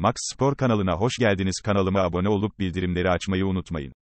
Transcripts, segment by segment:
Max Spor kanalına hoş geldiniz. Kanalıma abone olup bildirimleri açmayı unutmayın.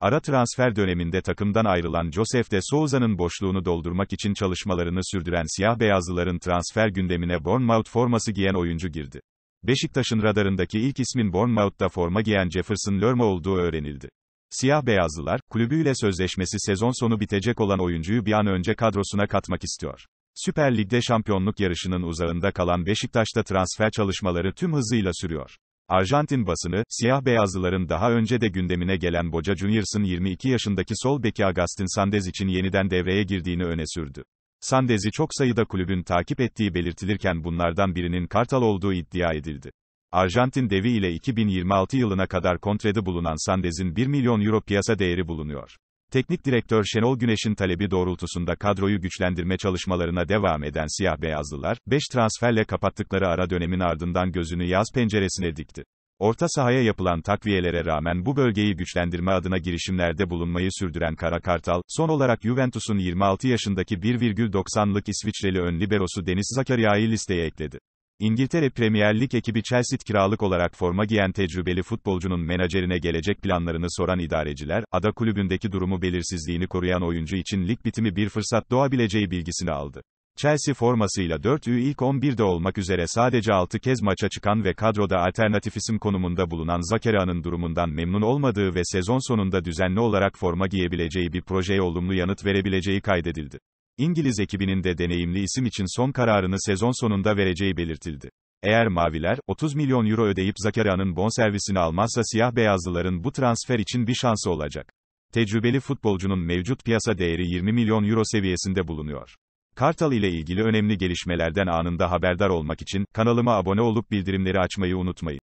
Ara transfer döneminde takımdan ayrılan Josef de Souza'nın boşluğunu doldurmak için çalışmalarını sürdüren siyah beyazlıların transfer gündemine Bournemouth forması giyen oyuncu girdi. Beşiktaş'ın radarındaki ilk ismin Bournemouth'ta forma giyen Jefferson Lerma olduğu öğrenildi. Siyah beyazlılar, kulübüyle sözleşmesi sezon sonu bitecek olan oyuncuyu bir an önce kadrosuna katmak istiyor. Süper Lig'de şampiyonluk yarışının uzağında kalan Beşiktaş'ta transfer çalışmaları tüm hızıyla sürüyor. Arjantin basını, siyah-beyazlıların daha önce de gündemine gelen Boca Juniors'ın 22 yaşındaki sol beki Agustin Sandez için yeniden devreye girdiğini öne sürdü. Sandez'i çok sayıda kulübün takip ettiği belirtilirken bunlardan birinin Kartal olduğu iddia edildi. Arjantin devi ile 2026 yılına kadar kontrede bulunan Sandez'in 1 milyon euro piyasa değeri bulunuyor. Teknik direktör Şenol Güneş'in talebi doğrultusunda kadroyu güçlendirme çalışmalarına devam eden siyah beyazlılar, 5 transferle kapattıkları ara dönemin ardından gözünü yaz penceresine dikti. Orta sahaya yapılan takviyelere rağmen bu bölgeyi güçlendirme adına girişimlerde bulunmayı sürdüren Kara Kartal, son olarak Juventus'un 26 yaşındaki 1,90'lık İsviçreli ön liberosu Deniz Zakaria'yı listeye ekledi. İngiltere Premier Lig ekibi Chelsea kiralık olarak forma giyen tecrübeli futbolcunun menajerine gelecek planlarını soran idareciler, ada kulübündeki durumu belirsizliğini koruyan oyuncu için lig bitimi bir fırsat doğabileceği bilgisini aldı. Chelsea formasıyla 4'ü ilk 11'de olmak üzere sadece 6 kez maça çıkan ve kadroda alternatif isim konumunda bulunan Zakera'nın durumundan memnun olmadığı ve sezon sonunda düzenli olarak forma giyebileceği bir projeye olumlu yanıt verebileceği kaydedildi. İngiliz ekibinin de deneyimli isim için son kararını sezon sonunda vereceği belirtildi. Eğer Maviler, 30 milyon euro ödeyip Zakara'nın bonservisini almazsa siyah beyazlıların bu transfer için bir şansı olacak. Tecrübeli futbolcunun mevcut piyasa değeri 20 milyon euro seviyesinde bulunuyor. Kartal ile ilgili önemli gelişmelerden anında haberdar olmak için kanalıma abone olup bildirimleri açmayı unutmayın.